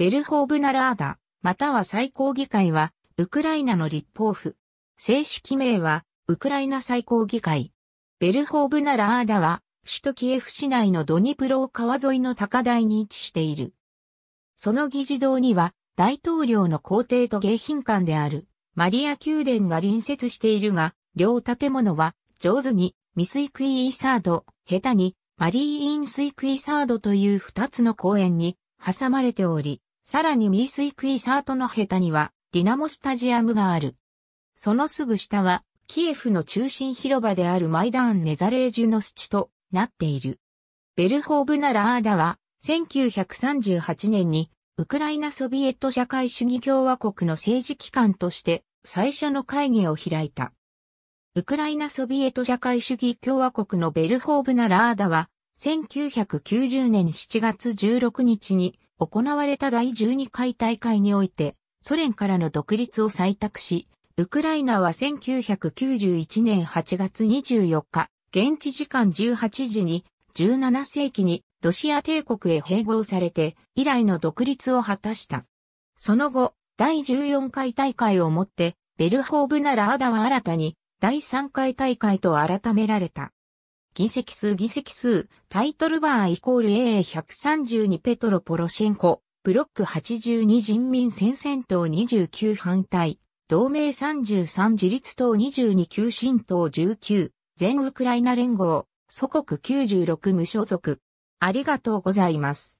ベルホーブナラーダ、または最高議会は、ウクライナの立法府。正式名は、ウクライナ最高議会。ベルホーブナラーダは、首都キエフ市内のドニプロ川沿いの高台に位置している。その議事堂には、大統領の皇帝と迎賓館である、マリア宮殿が隣接しているが、両建物は、上手に、ミスイクイーサード、下手に、マリーインスイクイサードという二つの公園に、挟まれており、さらにミースイクイサートの下にはディナモスタジアムがある。そのすぐ下はキエフの中心広場であるマイダーン・ネザレージュのスとなっている。ベルホーブナラーダは1938年にウクライナソビエト社会主義共和国の政治機関として最初の会議を開いた。ウクライナソビエト社会主義共和国のベルホーブナラーダは1990年7月16日に行われた第12回大会において、ソ連からの独立を採択し、ウクライナは1991年8月24日、現地時間18時に、17世紀にロシア帝国へ併合されて、以来の独立を果たした。その後、第14回大会をもって、ベルホーブならアダは新たに、第3回大会と改められた。議席数議席数、タイトルバーイコール AA132 ペトロポロシェンコ、ブロック82人民戦線党29反対、同盟33自立党22旧新党19、全ウクライナ連合、祖国96無所属。ありがとうございます。